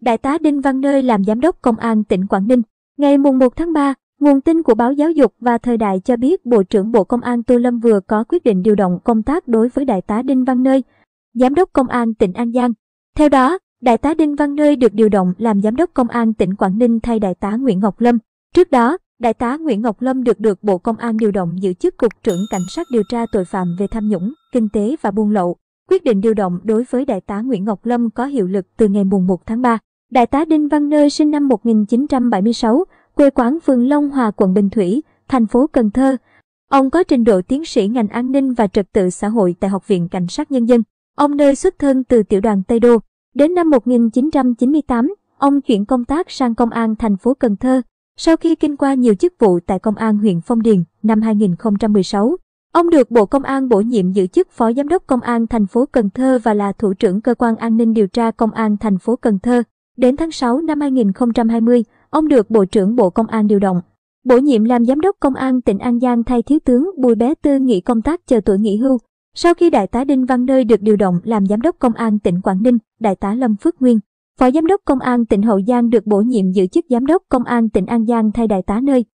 Đại tá Đinh Văn Nơi làm giám đốc công an tỉnh Quảng Ninh. Ngày mùng 1 tháng 3, nguồn tin của báo Giáo dục và Thời đại cho biết Bộ trưởng Bộ Công an Tô Lâm vừa có quyết định điều động công tác đối với Đại tá Đinh Văn Nơi, giám đốc công an tỉnh An Giang. Theo đó, Đại tá Đinh Văn Nơi được điều động làm giám đốc công an tỉnh Quảng Ninh thay Đại tá Nguyễn Ngọc Lâm. Trước đó, Đại tá Nguyễn Ngọc Lâm được được Bộ Công an điều động giữ chức Cục trưởng Cảnh sát điều tra tội phạm về tham nhũng, kinh tế và buôn lậu. Quyết định điều động đối với đại tá Nguyễn Ngọc Lâm có hiệu lực từ ngày mùng 1 tháng 3. Đại tá Đinh Văn Nơi sinh năm 1976, quê quán phường Long Hòa, quận Bình Thủy, thành phố Cần Thơ. Ông có trình độ tiến sĩ ngành an ninh và trật tự xã hội tại Học viện Cảnh sát Nhân dân. Ông Nơi xuất thân từ tiểu đoàn Tây Đô. Đến năm 1998, ông chuyển công tác sang Công an thành phố Cần Thơ. Sau khi kinh qua nhiều chức vụ tại Công an huyện Phong Điền năm 2016, Ông được Bộ Công an bổ nhiệm giữ chức Phó Giám đốc Công an thành phố Cần Thơ và là Thủ trưởng Cơ quan An ninh điều tra Công an thành phố Cần Thơ. Đến tháng 6 năm 2020, ông được Bộ trưởng Bộ Công an điều động. Bổ nhiệm làm Giám đốc Công an tỉnh An Giang thay Thiếu tướng Bùi Bé Tư nghỉ công tác chờ tuổi nghỉ hưu. Sau khi Đại tá Đinh Văn Nơi được điều động làm Giám đốc Công an tỉnh Quảng Ninh, Đại tá Lâm Phước Nguyên, Phó Giám đốc Công an tỉnh Hậu Giang được bổ nhiệm giữ chức Giám đốc Công an tỉnh An Giang thay Đại tá Nơi.